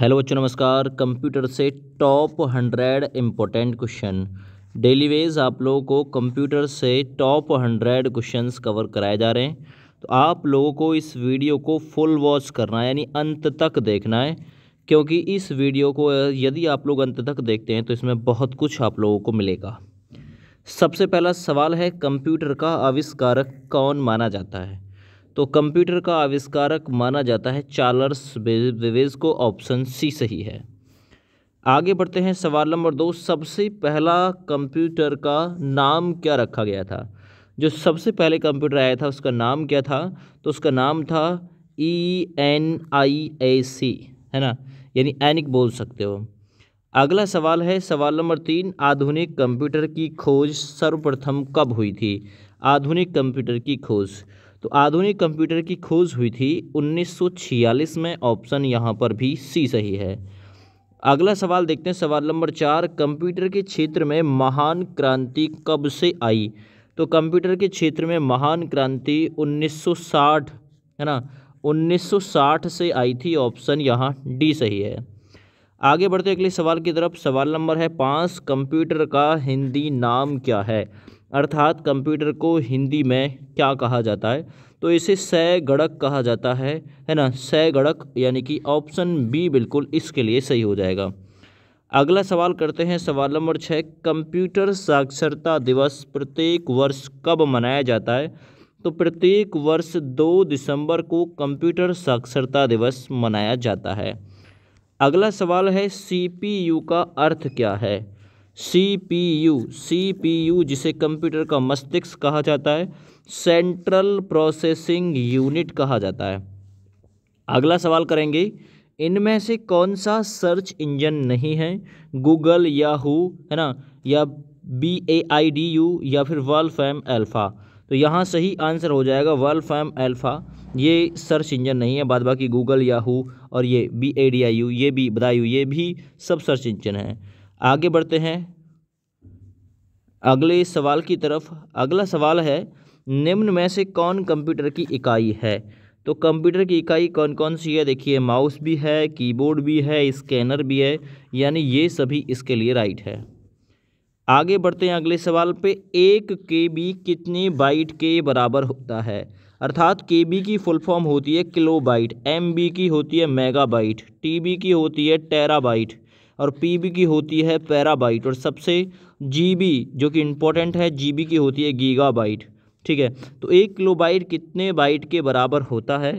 hello बच्चों नमस्कार computer से top hundred important question daily wage आप लोगों को कंप्यूटर से टॉप हंड्रेड क्वेश्चंस कवर कराए जा रहे हैं तो आप लोगों को इस वीडियो को फुल वॉच करना है यानी अंत तक देखना है क्योंकि इस वीडियो को यदि आप लोग अंत तक देखते हैं तो इसमें बहुत कुछ आप लोगों को मिलेगा सबसे पहला सवाल है कंप्यूटर का आविष्कारक कौन माना जाता है तो कंप्यूटर का आविष्कारक माना जाता है चार्ल्स बेवेज को ऑप्शन सी सही है आगे बढ़ते हैं सवाल नंबर दो सबसे पहला कंप्यूटर का नाम क्या रखा गया था जो सबसे पहले कंप्यूटर आया था उसका नाम क्या था तो उसका नाम था ई एन आई ए सी है ना यानी एनिक बोल सकते हो अगला सवाल है सवाल नंबर तीन आधुनिक कंप्यूटर की खोज सर्वप्रथम कब हुई थी आधुनिक कंप्यूटर की खोज तो आधुनिक कंप्यूटर की खोज हुई थी 1946 में ऑप्शन यहाँ पर भी सी सही है अगला सवाल देखते हैं सवाल नंबर चार कंप्यूटर के क्षेत्र में महान क्रांति कब से आई तो कंप्यूटर के क्षेत्र में महान क्रांति 1960 है ना 1960 से आई थी ऑप्शन यहाँ डी सही है आगे बढ़ते अगले सवाल की तरफ सवाल नंबर है पाँच कंप्यूटर का हिंदी नाम क्या है अर्थात कंप्यूटर को हिंदी में क्या कहा जाता है तो इसे सह गणक कहा जाता है है ना सह गणक यानी कि ऑप्शन बी बिल्कुल इसके लिए सही हो जाएगा अगला सवाल करते हैं सवाल नंबर छः कंप्यूटर साक्षरता दिवस प्रत्येक वर्ष कब मनाया जाता है तो प्रत्येक वर्ष दो दिसंबर को कंप्यूटर साक्षरता दिवस मनाया जाता है अगला सवाल है सीपीयू का अर्थ क्या है सीपीयू सीपीयू जिसे कंप्यूटर का मस्तिष्क कहा जाता है सेंट्रल प्रोसेसिंग यूनिट कहा जाता है अगला सवाल करेंगे इनमें से कौन सा सर्च इंजन नहीं है गूगल याहू है ना या B A I D U या फिर वर्ल्फैम एल्फ़ा तो यहाँ सही आंसर हो जाएगा वर्ल्फैम एल्फ़ा ये सर्च इंजन नहीं है बाद बाकी गूगल याहू और ये B A D I U ये भी बदायू ये भी सब सर्च इंजन है आगे बढ़ते हैं अगले सवाल की तरफ अगला सवाल है निम्न में से कौन कंप्यूटर की इकाई है तो कंप्यूटर की इकाई कौन कौन सी है देखिए माउस भी है कीबोर्ड भी है स्कैनर भी है यानी ये सभी इसके लिए राइट है आगे बढ़ते हैं अगले सवाल पे एक के बी कितने बाइट के बराबर होता है अर्थात के बी की फुल फॉर्म होती है किलो बाइट एम बी की होती है मेगा बाइट टी बी की होती है टेरा बाइट और बी की होती है पैराबाइट और सबसे बी जो कि इम्पोर्टेंट है बी की होती है गीगाबाइट ठीक है तो एक बाइट कितने बाइट के बराबर होता है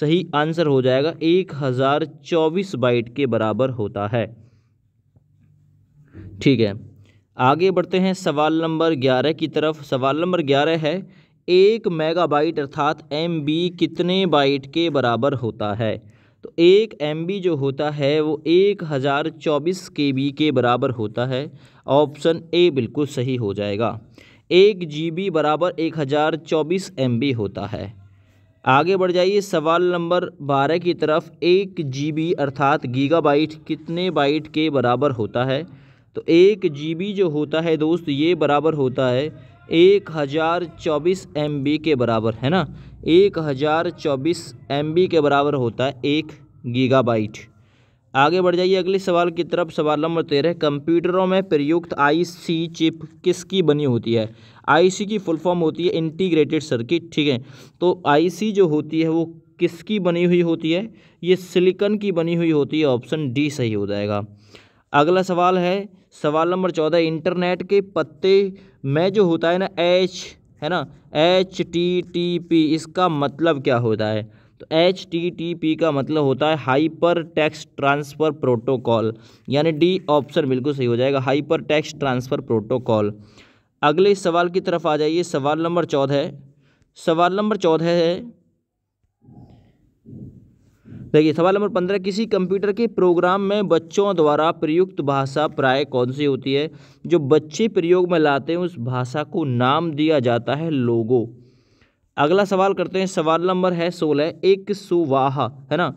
सही आंसर हो जाएगा एक हज़ार चौबीस बाइट के बराबर होता है ठीक है आगे बढ़ते हैं सवाल नंबर ग्यारह की तरफ सवाल नंबर ग्यारह है एक मेगाबाइट अर्थात एम बी कितने बाइट के बराबर होता है तो एक एम जो होता है वो एक हज़ार चौबीस के बी के बराबर होता है ऑप्शन ए बिल्कुल सही हो जाएगा एक जी बी बराबर एक हज़ार चौबीस एम बी होता है आगे बढ़ जाइए सवाल नंबर बारह की तरफ एक जी बी अर्थात गीगाबाइट कितने बाइट के बराबर होता है तो एक जी बी जो होता है दोस्त ये बराबर होता है एक हज़ार चौबीस एम बी के बराबर है ना एक हज़ार चौबीस एम के बराबर होता है एक गीगाबाइट आगे बढ़ जाइए अगले सवाल की तरफ सवाल नंबर तेरह कंप्यूटरों में प्रयुक्त आईसी चिप किसकी बनी होती है आईसी की फुल फॉर्म होती है इंटीग्रेटेड सर्किट ठीक है तो आईसी जो होती है वो किसकी बनी हुई होती है ये सिलिकन की बनी हुई होती है ऑप्शन डी सही हो जाएगा अगला सवाल है सवाल नंबर चौदह इंटरनेट के पत्ते में जो होता है ना एच है ना एच टी टी पी इसका मतलब क्या होता है तो एच टी टी पी का मतलब होता है हाइपर टैक्स ट्रांसफ़र प्रोटोकॉल यानी डी ऑप्शन बिल्कुल सही हो जाएगा हाइपर टैक्स ट्रांसफ़र प्रोटोकॉल अगले सवाल की तरफ आ जाइए सवाल नंबर चौदह सवाल नंबर चौदह है देखिए सवाल नंबर पंद्रह किसी कंप्यूटर के प्रोग्राम में बच्चों द्वारा प्रयुक्त भाषा प्राय कौन सी होती है जो बच्चे प्रयोग में लाते हैं उस भाषा को नाम दिया जाता है लोगो अगला सवाल करते हैं सवाल नंबर है सोलह एक सुवाह है ना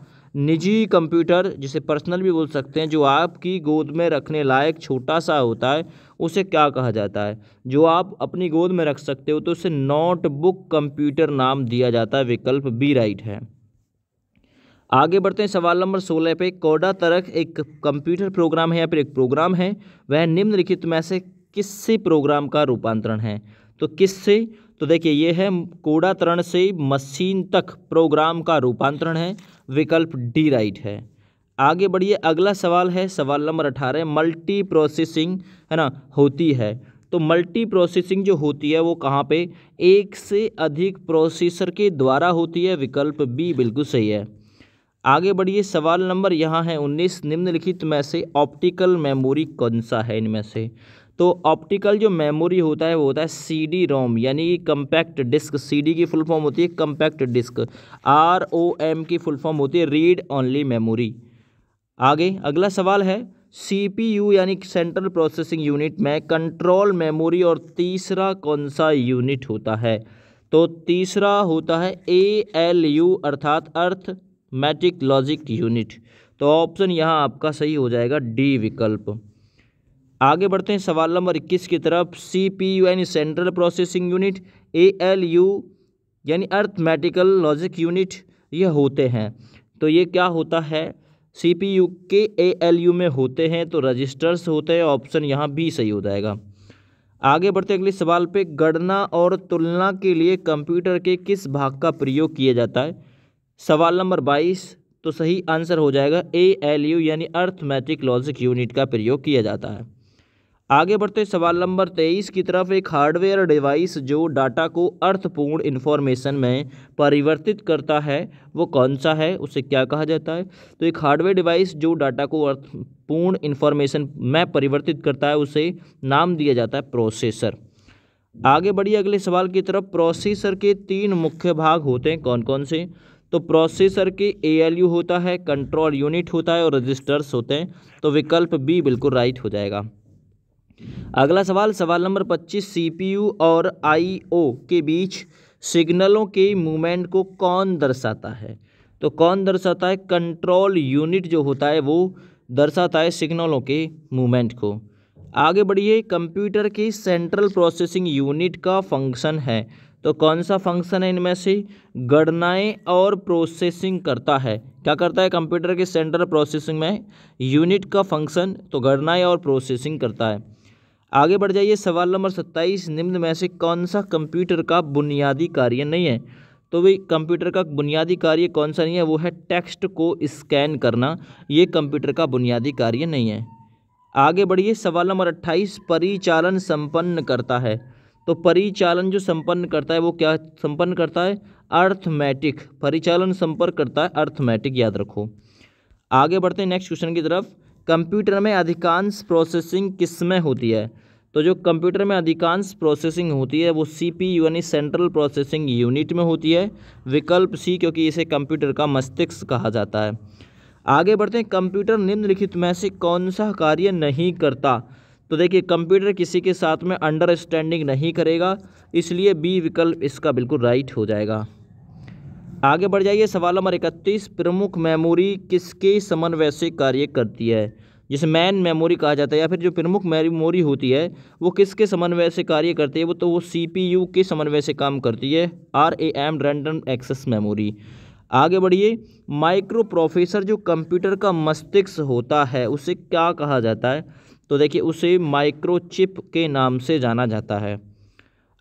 निजी कंप्यूटर जिसे पर्सनल भी बोल सकते हैं जो आपकी गोद में रखने लायक छोटा सा होता है उसे क्या कहा जाता है जो आप अपनी गोद में रख सकते हो तो उसे नोटबुक कंप्यूटर नाम दिया जाता है विकल्प बी राइट है आगे बढ़ते हैं सवाल नंबर सोलह पे कोडा तरक एक कंप्यूटर प्रोग्राम है या फिर एक प्रोग्राम है वह निम्नलिखित में से किससे प्रोग्राम का रूपांतरण है तो किससे तो देखिए ये है कोडा तरण से मशीन तक प्रोग्राम का रूपांतरण है विकल्प डी राइट है आगे बढ़िए अगला सवाल है सवाल नंबर अठारह मल्टी प्रोसेसिंग है ना होती है तो मल्टी प्रोसेसिंग जो होती है वो कहाँ पे एक से अधिक प्रोसेसर के द्वारा होती है विकल्प बी बिल्कुल सही है आगे बढ़िए सवाल नंबर यहाँ है उन्नीस निम्नलिखित में से ऑप्टिकल मेमोरी कौन सा है इनमें से तो ऑप्टिकल जो मेमोरी होता है वो होता है सी डी रोम यानी कि कम्पैक्ट डिस्क सी डी की फुल फॉर्म होती है compact disc R O M की फुल फॉर्म होती है रीड ओनली मेमोरी आगे अगला सवाल है सी पी यू यानी सेंट्रल प्रोसेसिंग यूनिट में कंट्रोल मेमोरी और तीसरा कौन सा यूनिट होता है तो तीसरा होता है ए एल यू अर्थात अर्थ मैट्रिक लॉजिक यूनिट तो ऑप्शन यहाँ आपका सही हो जाएगा डी विकल्प आगे बढ़ते हैं सवाल नंबर इक्कीस की तरफ सी पी यू यानी central processing unit A L U यानी अर्थमेटिकल लॉजिक यूनिट यह होते हैं तो ये क्या होता है सी पी यू के ए एल यू में होते हैं तो रजिस्टर्स होते हैं ऑप्शन यहाँ भी सही हो जाएगा आगे बढ़ते अगले सवाल पे गणना और तुलना के लिए कंप्यूटर के किस भाग का प्रयोग किया जाता है सवाल नंबर बाईस तो सही आंसर हो जाएगा ए एल यू यानी अर्थमेट्रिक लॉजिक यूनिट का प्रयोग किया जाता है आगे बढ़ते सवाल नंबर तेईस की तरफ एक हार्डवेयर डिवाइस जो डाटा को अर्थपूर्ण इन्फॉर्मेशन में परिवर्तित करता है वो कौन सा है उसे क्या कहा जाता है तो एक हार्डवेयर डिवाइस जो डाटा को अर्थपूर्ण इन्फॉर्मेशन में परिवर्तित करता है उसे नाम दिया जाता है प्रोसेसर आगे बढ़िए अगले सवाल की तरफ प्रोसेसर के तीन मुख्य भाग होते हैं कौन कौन से तो प्रोसेसर के ए होता है कंट्रोल यूनिट होता है और रजिस्टर्स होते हैं तो विकल्प बी बिल्कुल राइट हो जाएगा अगला सवाल सवाल नंबर 25 सी और आई के बीच सिग्नलों के मूवमेंट को कौन दर्शाता है तो कौन दर्शाता है कंट्रोल यूनिट जो होता है वो दर्शाता है सिग्नलों के मूवमेंट को आगे बढ़िए कंप्यूटर की सेंट्रल प्रोसेसिंग यूनिट का फंक्शन है तो कौन सा फंक्शन है इनमें से गणनाएं और प्रोसेसिंग करता है क्या करता है कंप्यूटर के सेंट्रल प्रोसेसिंग में यूनिट का फंक्शन तो गणनाएं और प्रोसेसिंग करता है आगे बढ़ जाइए सवाल नंबर सत्ताईस निम्न में से कौन सा कंप्यूटर का बुनियादी कार्य नहीं है तो भाई कंप्यूटर का बुनियादी कार्य कौन सा नहीं है वो है टेक्स्ट को स्कैन करना ये कंप्यूटर का बुनियादी कार्य नहीं है आगे बढ़िए सवाल नंबर अट्ठाईस परिचालन संपन्न करता है तो परिचालन जो संपन्न करता है वो क्या संपन्न करता है अर्थमैटिक परिचालन संपर्क करता है अर्थमैटिक याद रखो आगे बढ़ते हैं नेक्स्ट क्वेश्चन की तरफ कंप्यूटर में अधिकांश प्रोसेसिंग किस में होती है तो जो कंप्यूटर में अधिकांश प्रोसेसिंग होती है वो सी पी यानी सेंट्रल प्रोसेसिंग यूनिट में होती है विकल्प सी क्योंकि इसे कंप्यूटर का मस्तिष्क कहा जाता है आगे बढ़ते हैं कंप्यूटर निम्नलिखित में से कौन सा कार्य नहीं करता तो देखिए कंप्यूटर किसी के साथ में अंडरस्टैंडिंग नहीं करेगा इसलिए बी विकल्प इसका बिल्कुल राइट हो जाएगा आगे बढ़ जाइए सवाल नंबर इकतीस प्रमुख मेमोरी किसके समन्वय से कार्य करती है जिसे मैन मेमोरी कहा जाता है या फिर जो प्रमुख मेमोरी होती है वो किसके समन्वय से कार्य करती है वो तो वो सीपीयू के समन्वय से काम करती है R A M random access memory आगे बढ़िए माइक्रो प्रोफेसर जो कंप्यूटर का मस्तिष्क होता है उसे क्या कहा जाता है तो देखिए उसे माइक्रोचिप के नाम से जाना जाता है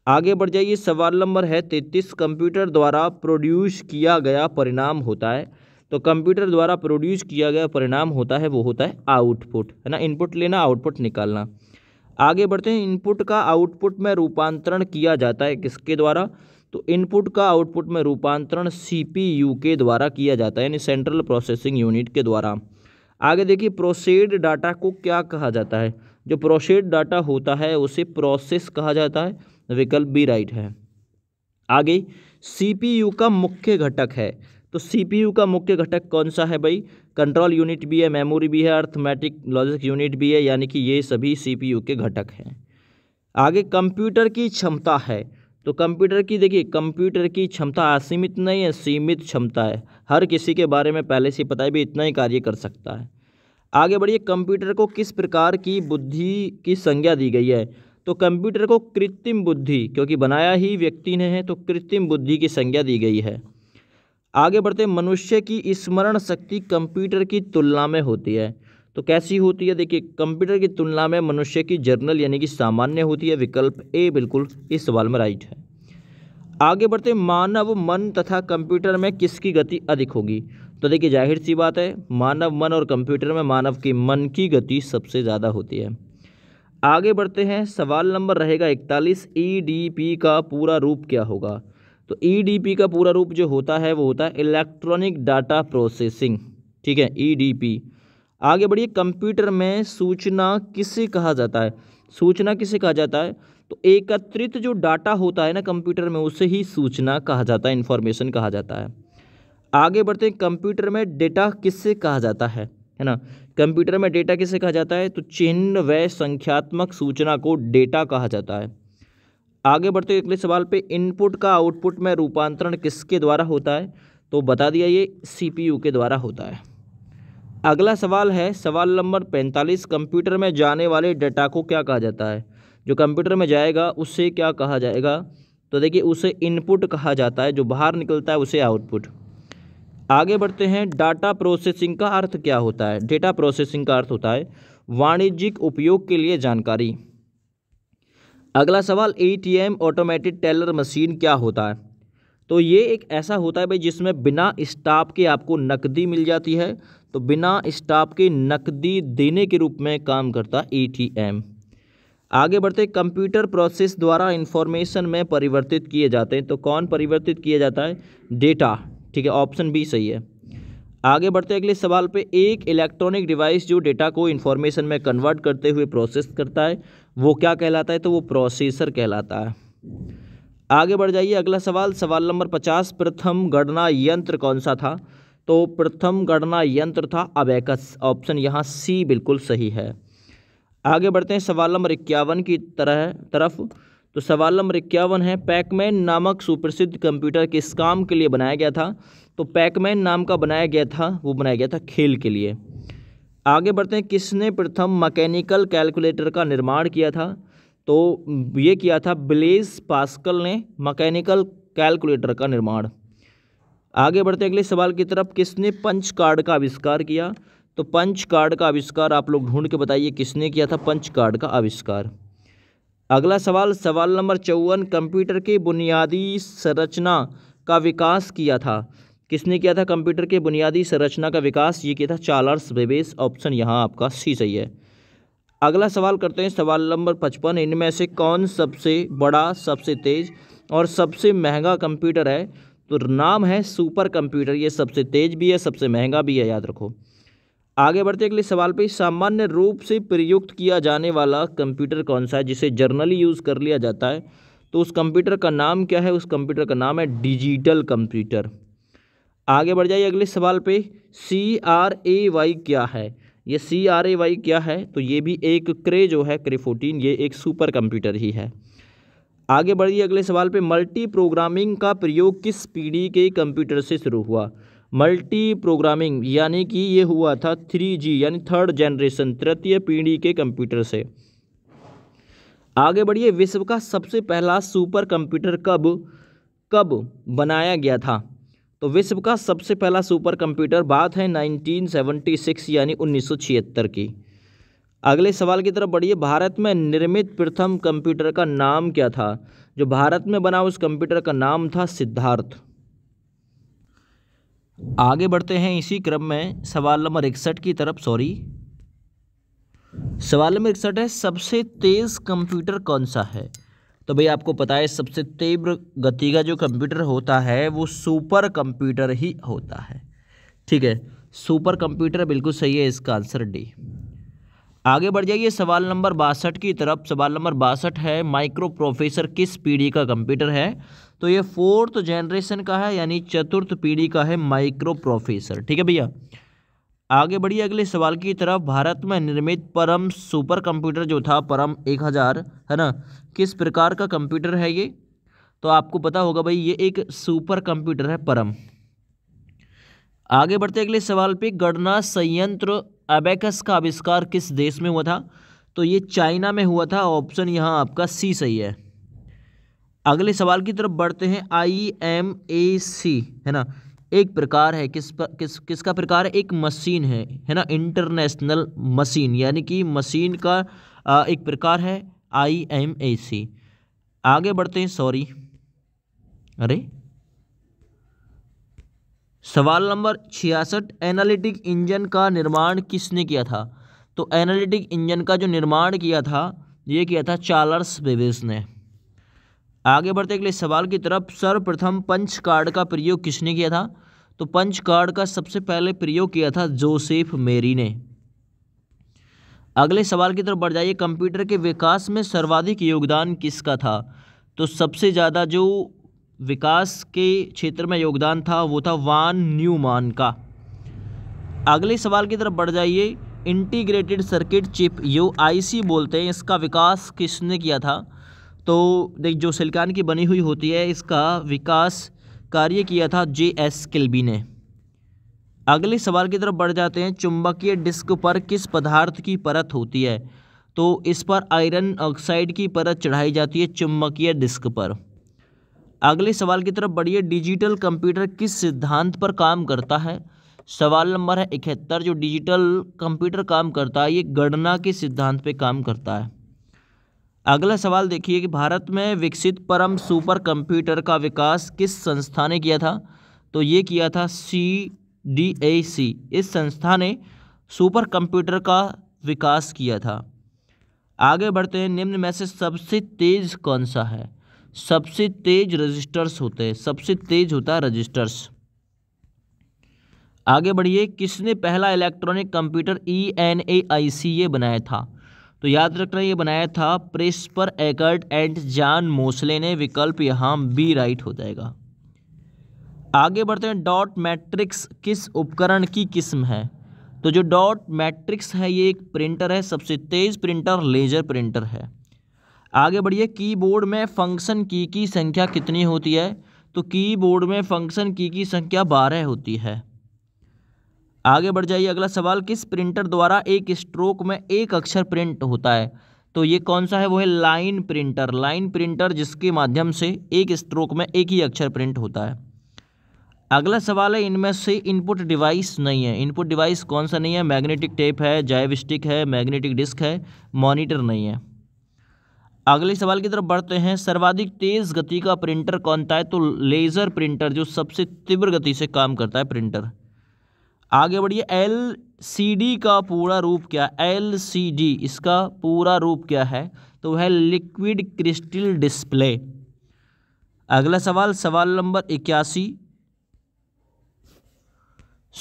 आगे बढ़ जाइए सवाल नंबर है तैतीस कंप्यूटर द्वारा प्रोड्यूस किया गया परिणाम होता है तो कंप्यूटर द्वारा प्रोड्यूस किया गया परिणाम होता है वो होता है आउटपुट है ना इनपुट लेना आउटपुट निकालना आगे बढ़ते हैं इनपुट का आउटपुट में रूपांतरण किया जाता है किसके द्वारा तो इनपुट का आउटपुट में रूपांतरण सीपीयू के द्वारा किया जाता है यानी सेंट्रल प्रोसेसिंग यूनिट के द्वारा आगे देखिए प्रोसेड डाटा को क्या कहा जाता है जो प्रोसेड डाटा होता है उसे प्रोसेस कहा जाता है विकल्प बी राइट है आगे सीपीयू का मुख्य घटक है तो सीपीयू का मुख्य घटक कौन सा है भाई कंट्रोल यूनिट भी है मेमोरी भी है अर्थमेटिक लॉजिक यूनिट भी है यानी कि ये सभी सीपीयू के घटक हैं आगे कंप्यूटर की क्षमता है तो कंप्यूटर की देखिए कंप्यूटर की क्षमता असीमित नहीं है सीमित क्षमता है हर किसी के बारे में पहले से पता है भी इतना ही कार्य कर सकता है आगे बढ़िए कंप्यूटर को किस प्रकार की बुद्धि की संज्ञा दी गई है तो कंप्यूटर को कृत्रिम बुद्धि क्योंकि बनाया ही व्यक्ति ने है तो कृत्रिम बुद्धि की संज्ञा दी गई है आगे बढ़ते मनुष्य की स्मरण शक्ति कंप्यूटर की तुलना में होती है तो कैसी होती है देखिए कंप्यूटर की तुलना में मनुष्य की जर्नल यानी कि सामान्य होती है विकल्प ए बिल्कुल इस सवाल में राइट है आगे बढ़ते मानव मन तथा कंप्यूटर में किसकी गति अधिक होगी तो देखिए जाहिर सी बात है मानव मन और कंप्यूटर में मानव के मन की गति सबसे ज़्यादा होती है आगे बढ़ते हैं सवाल नंबर रहेगा इकतालीस ई e का पूरा रूप क्या होगा तो ई e का पूरा रूप जो होता है वो होता है इलेक्ट्रॉनिक डाटा प्रोसेसिंग ठीक है ई e आगे बढ़िए कंप्यूटर में सूचना किसे कहा जाता है सूचना किसे कहा जाता है तो एकत्रित जो डाटा होता है ना कंप्यूटर में उसे ही सूचना कहा जाता है इन्फॉर्मेशन कहा जाता है आगे बढ़ते हैं कंप्यूटर में डेटा किससे कहा जाता है है ना कंप्यूटर में डेटा किससे कहा जाता है तो चिन्ह व संख्यात्मक सूचना को डेटा कहा जाता है आगे बढ़ते अगले सवाल पे इनपुट का आउटपुट में रूपांतरण किसके द्वारा होता है तो बता दिया ये सीपीयू के द्वारा होता है अगला सवाल है सवाल नंबर पैंतालीस कंप्यूटर में जाने वाले डाटा को क्या कहा जाता है जो कंप्यूटर में जाएगा उससे क्या कहा जाएगा तो देखिए उसे इनपुट कहा जाता है जो बाहर निकलता है उसे आउटपुट आगे बढ़ते हैं डाटा प्रोसेसिंग का अर्थ क्या होता है डेटा प्रोसेसिंग का अर्थ होता है वाणिज्यिक उपयोग के लिए जानकारी अगला सवाल एम ऑटोमेटेड टेलर मशीन क्या होता है तो ये एक ऐसा होता है भाई जिसमें बिना स्टाफ के आपको नकदी मिल जाती है तो बिना स्टाफ के नकदी देने के रूप में काम करता एटीएम आगे बढ़ते कंप्यूटर प्रोसेस द्वारा इन्फॉर्मेशन में परिवर्तित किए जाते हैं तो कौन परिवर्तित किया जाता है डेटा ठीक है ऑप्शन बी सही है आगे बढ़ते अगले सवाल पे एक इलेक्ट्रॉनिक डिवाइस जो डेटा को इन्फॉर्मेशन में कन्वर्ट करते हुए प्रोसेस करता है वो क्या कहलाता है तो वो प्रोसेसर कहलाता है आगे बढ़ जाइए अगला सवाल सवाल नंबर पचास प्रथम गणना यंत्र कौन सा था तो प्रथम गणना यंत्र था अबेकस ऑप्शन यहाँ सी बिल्कुल सही है आगे बढ़ते हैं सवाल नंबर इक्यावन की तरह तरफ तो सवाल नंबर इक्यावन है पैकमैन नामक सुप्रसिद्ध कंप्यूटर किस काम के लिए बनाया गया था तो पैकमैन नाम का बनाया गया था वो बनाया गया था खेल के लिए आगे बढ़ते हैं किसने प्रथम मैकेनिकल कैलकुलेटर का निर्माण किया था तो ये किया था ब्लेज पास्कल ने मैकेनिकल कैलकुलेटर का निर्माण आगे बढ़ते अगले सवाल की तरफ किसने पंच कार्ड का आविष्कार किया तो पंच कार्ड का आविष्कार आप लोग ढूंढ के बताइए किसने किया था पंच कार्ड का आविष्कार अगला सवाल सवाल नंबर चौवन कंप्यूटर के बुनियादी संरचना का विकास किया था किसने किया था कंप्यूटर के बुनियादी संरचना का विकास ये किया था चार्ल्स बेबेस ऑप्शन यहाँ आपका सी सही है अगला सवाल करते हैं सवाल नंबर पचपन इनमें से कौन सबसे बड़ा सबसे तेज और सबसे महंगा कंप्यूटर है तो नाम है सुपर कंप्यूटर ये सबसे तेज भी है सबसे महंगा भी है याद रखो आगे बढ़ते अगले सवाल पे सामान्य रूप से प्रयुक्त किया जाने वाला कंप्यूटर कौन सा है जिसे जर्नली यूज़ कर लिया जाता है तो उस कंप्यूटर का नाम क्या है उस कंप्यूटर का नाम है डिजिटल कंप्यूटर आगे बढ़ जाइए अगले सवाल पे सी आर ए वाई क्या है ये सी आर ए वाई क्या है तो ये भी एक क्रे जो है क्रे फोर्टीन ये एक सुपर कंप्यूटर ही है आगे बढ़िए अगले सवाल पे मल्टी प्रोग्रामिंग का प्रयोग किस पीढ़ी के कंप्यूटर से शुरू हुआ मल्टी प्रोग्रामिंग यानी कि ये हुआ था थ्री जी यानी थर्ड जनरेशन तृतीय पीढ़ी के कंप्यूटर से आगे बढ़िए विश्व का सबसे पहला सुपर कंप्यूटर कब कब बनाया गया था तो विश्व का सबसे पहला सुपर कंप्यूटर बात है 1976 यानी 1976 की अगले सवाल की तरफ बढ़िए भारत में निर्मित प्रथम कंप्यूटर का नाम क्या था जो भारत में बना उस कंप्यूटर का नाम था सिद्धार्थ आगे बढ़ते हैं इसी क्रम में सवाल नंबर इकसठ की तरफ सॉरी सवाल नंबर इकसठ है सबसे तेज़ कंप्यूटर कौन सा है तो भाई आपको पता है सबसे तीव्र गति का जो कंप्यूटर होता है वो सुपर कंप्यूटर ही होता है ठीक है सुपर कंप्यूटर बिल्कुल सही है इसका आंसर डी आगे बढ़ जाइए सवाल नंबर बासठ की तरफ सवाल नंबर बासठ है माइक्रो प्रोफेसर किस पीढ़ी का कंप्यूटर है तो ये फोर्थ जनरेशन का है यानी चतुर्थ पीढ़ी का है माइक्रो प्रोफेसर ठीक है भैया आगे बढ़िए अगले सवाल की तरफ भारत में निर्मित परम सुपर कंप्यूटर जो था परम एक हज़ार है ना किस प्रकार का कंप्यूटर है ये तो आपको पता होगा भाई ये एक सुपर कंप्यूटर है परम आगे बढ़ते अगले सवाल पे गणना संयंत्र अबेकस का आविष्कार किस देश में हुआ था तो ये चाइना में हुआ था ऑप्शन यहाँ आपका सी सही है अगले सवाल की तरफ बढ़ते हैं आई एम ए सी है ना एक प्रकार है किस पर किस किसका प्रकार है एक मशीन है है ना इंटरनेशनल मशीन यानी कि मशीन का आ, एक प्रकार है आई एम ए सी आगे बढ़ते हैं सॉरी अरे सवाल नंबर छियासठ एनालिटिक इंजन का निर्माण किसने किया था तो एनालिटिक इंजन का जो निर्माण किया था ये किया था चार्ल्स बेबेस ने आगे बढ़ते अगले सवाल की तरफ सर्वप्रथम पंच कार्ड का प्रयोग किसने किया था तो पंच कार्ड का सबसे पहले प्रयोग किया था जोसेफ मेरी ने अगले सवाल की तरफ बढ़ जाइए कंप्यूटर के विकास में सर्वाधिक योगदान किसका था तो सबसे ज़्यादा जो विकास के क्षेत्र में योगदान था वो था वान न्यूमान का अगले सवाल की तरफ बढ़ जाइए इंटीग्रेटेड सर्किट चिप यो आईसी बोलते हैं इसका विकास किसने किया था तो देख जो सिल्कान की बनी हुई होती है इसका विकास कार्य किया था जे एस किल्बी ने अगले सवाल की तरफ बढ़ जाते हैं चुंबकीय डिस्क पर किस पदार्थ की परत होती है तो इस पर आयरन ऑक्साइड की परत चढ़ाई जाती है चुंबकीय डिस्क पर अगले सवाल की तरफ बढ़िए डिजिटल कंप्यूटर किस सिद्धांत पर काम करता है सवाल नंबर है इकहत्तर जो डिजिटल कंप्यूटर काम करता है ये गणना के सिद्धांत पे काम करता है अगला सवाल देखिए कि भारत में विकसित परम सुपर कंप्यूटर का विकास किस संस्था ने किया था तो ये किया था सी डी ए सी इस संस्था ने सुपर कंप्यूटर का विकास किया था आगे बढ़ते हैं निम्न में से सबसे तेज़ कौन सा है सबसे तेज रजिस्टर्स होते हैं सबसे तेज होता है रजिस्टर्स आगे बढ़िए किसने पहला electronic computer E N A I C A बनाया था तो याद रखना ये बनाया था पर एकर्ट एंड जान मोसले ने विकल्प यहाँ बी राइट हो जाएगा आगे बढ़ते हैं डॉट मैट्रिक्स किस उपकरण की किस्म है तो जो डॉट मैट्रिक्स है ये एक प्रिंटर है सबसे तेज़ प्रिंटर लेजर प्रिंटर है आगे बढ़िए कीबोर्ड में फंक्शन की की संख्या कितनी होती है तो कीबोर्ड में फंक्शन की की संख्या बारह होती है आगे बढ़ जाइए अगला सवाल किस प्रिंटर द्वारा एक स्ट्रोक में एक अक्षर प्रिंट होता है तो ये कौन सा है वो है लाइन प्रिंटर लाइन प्रिंटर जिसके माध्यम से एक स्ट्रोक में एक ही अक्षर प्रिंट होता है अगला सवाल है इनमें से इनपुट डिवाइस नहीं है इनपुट डिवाइस कौन सा नहीं है मैग्नेटिक टेप है जैव स्टिक है मैग्नेटिक डिस्क है मॉनिटर नहीं है अगले सवाल की तरफ बढ़ते हैं सर्वाधिक तेज़ गति का प्रिंटर कौन सा है तो लेज़र प्रिंटर जो सबसे तीव्र गति से काम करता है प्रिंटर आगे बढ़िए एल सी डी का पूरा रूप क्या एल सी डी इसका पूरा रूप क्या है तो वह लिक्विड क्रिस्टल डिस्प्ले अगला सवाल सवाल नंबर इक्यासी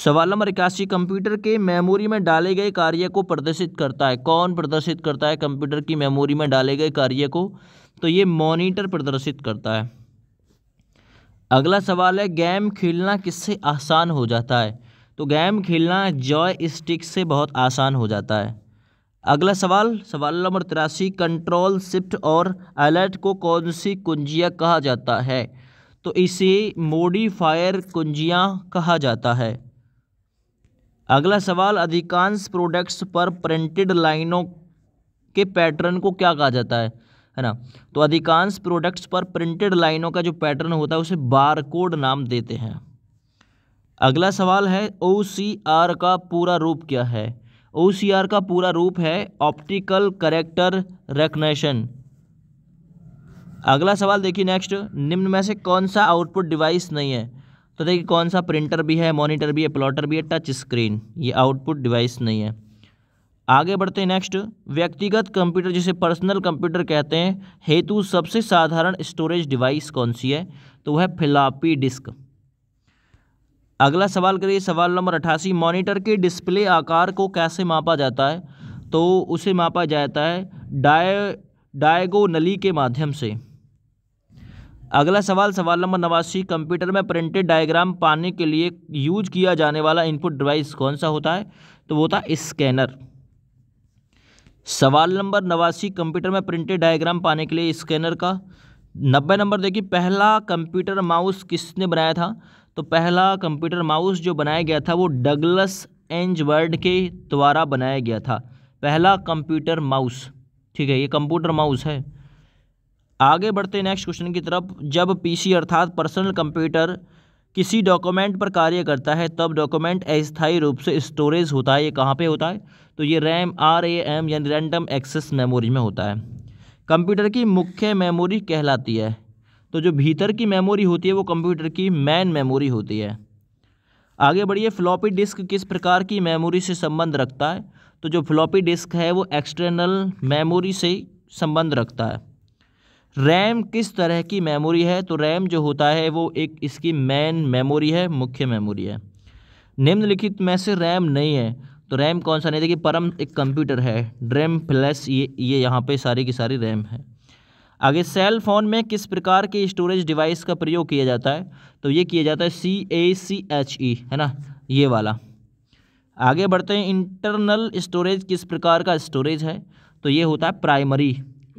सवाल नंबर इक्यासी कंप्यूटर के मेमोरी में डाले गए कार्य को प्रदर्शित करता है कौन प्रदर्शित करता है कंप्यूटर की मेमोरी में डाले गए कार्य को तो ये मॉनिटर प्रदर्शित करता है अगला सवाल है गेम खेलना किससे आसान हो जाता है तो गेम खेलना जॉय स्टिक से बहुत आसान हो जाता है अगला सवाल सवाल नंबर तिरासी कंट्रोल शिफ्ट और अलर्ट को कौन सी कुंजिया कहा जाता है तो इसे मोडिफायर कुंजिया कहा जाता है अगला सवाल अधिकांश प्रोडक्ट्स पर प्रिंटेड लाइनों के पैटर्न को क्या कहा जाता है है ना तो अधिकांश प्रोडक्ट्स पर प्रिंटेड लाइनों का जो पैटर्न होता है उसे बारकोड नाम देते हैं अगला सवाल है ओ सी आर का पूरा रूप क्या है ओ सी आर का पूरा रूप है ऑप्टिकल करेक्टर रेकनेशन अगला सवाल देखिए नेक्स्ट निम्न में से कौन सा आउटपुट डिवाइस नहीं है तो देखिए कौन सा प्रिंटर भी है मॉनिटर भी है प्लॉटर भी है टच स्क्रीन ये आउटपुट डिवाइस नहीं है आगे बढ़ते हैं नेक्स्ट व्यक्तिगत कंप्यूटर जिसे पर्सनल कंप्यूटर कहते हैं हेतु सबसे साधारण स्टोरेज डिवाइस कौन सी है तो वह है डिस्क अगला सवाल करिए सवाल नंबर अट्ठासी मॉनिटर के डिस्प्ले आकार को कैसे मापा जाता है तो उसे मापा जाता है डाय डायगोनली के माध्यम से अगला सवाल सवाल नंबर नवासी कंप्यूटर में प्रिंटेड डायग्राम पाने के लिए यूज किया जाने वाला इनपुट डिवाइस कौन सा होता है तो वो था स्कैनर सवाल नंबर नवासी कंप्यूटर में प्रिंटेड डायग्राम पाने के लिए स्कैनर का नब्बे नंबर देखिए पहला कंप्यूटर माउस किसने बनाया था तो पहला कंप्यूटर माउस जो बनाया गया था वो डगलस एंजवर्ड के द्वारा बनाया गया था पहला कंप्यूटर माउस ठीक है ये कंप्यूटर माउस है आगे बढ़ते नेक्स्ट क्वेश्चन की तरफ जब पीसी अर्थात पर्सनल कंप्यूटर किसी डॉक्यूमेंट पर कार्य करता है तब डॉक्यूमेंट अस्थायी रूप से स्टोरेज होता है ये कहाँ पे होता है तो ये रैम आर ए एम यानी रैंडम एक्सेस मेमोरी में होता है कंप्यूटर की मुख्य मेमोरी कहलाती है तो जो भीतर की मेमोरी होती है वो कंप्यूटर की मैन मेमोरी होती है आगे बढ़िए फ्लॉपी डिस्क किस प्रकार की मेमोरी से संबंध रखता है तो जो फ्लॉपी डिस्क है वो एक्सटर्नल मेमोरी से संबंध रखता है रैम किस तरह की मेमोरी है तो रैम जो होता है वो एक इसकी मेन मेमोरी है मुख्य मेमोरी है निम्नलिखित में से रैम नहीं है तो रैम कौन सा नहीं देखिए परम एक कंप्यूटर है ड्रैम प्लस ये ये यहाँ पे सारी की सारी रैम है आगे सेल फोन में किस प्रकार के स्टोरेज डिवाइस का प्रयोग किया जाता है तो ये किया जाता है सी ए सी एच ई है ना ये वाला आगे बढ़ते हैं इंटरनल स्टोरेज किस प्रकार का स्टोरेज है तो ये होता है प्राइमरी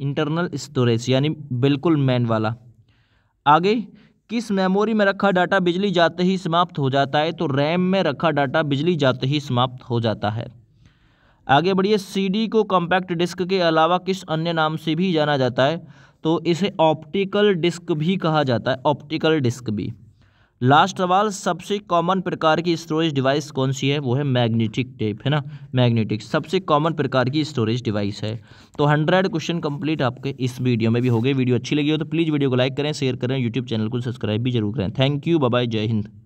इंटरनल स्टोरेज यानी बिल्कुल मैन वाला आगे किस मेमोरी में रखा डाटा बिजली जाते ही समाप्त हो जाता है तो रैम में रखा डाटा बिजली जाते ही समाप्त हो जाता है आगे बढ़िए सीडी को कॉम्पैक्ट डिस्क के अलावा किस अन्य नाम से भी जाना जाता है तो इसे ऑप्टिकल डिस्क भी कहा जाता है ऑप्टिकल डिस्क भी लास्ट सवाल सबसे कॉमन प्रकार की स्टोरेज डिवाइस कौन सी है वो है मैग्नेटिक टेप है ना मैग्नेटिक सबसे कॉमन प्रकार की स्टोरेज डिवाइस है तो हंड्रेड क्वेश्चन कंप्लीट आपके इस वीडियो में भी हो गए वीडियो अच्छी लगी हो तो प्लीज़ वीडियो को लाइक करें शेयर करें यूट्यूब चैनल को सब्सक्राइब भी जरूर करें थैंक यू बाय जय हिंद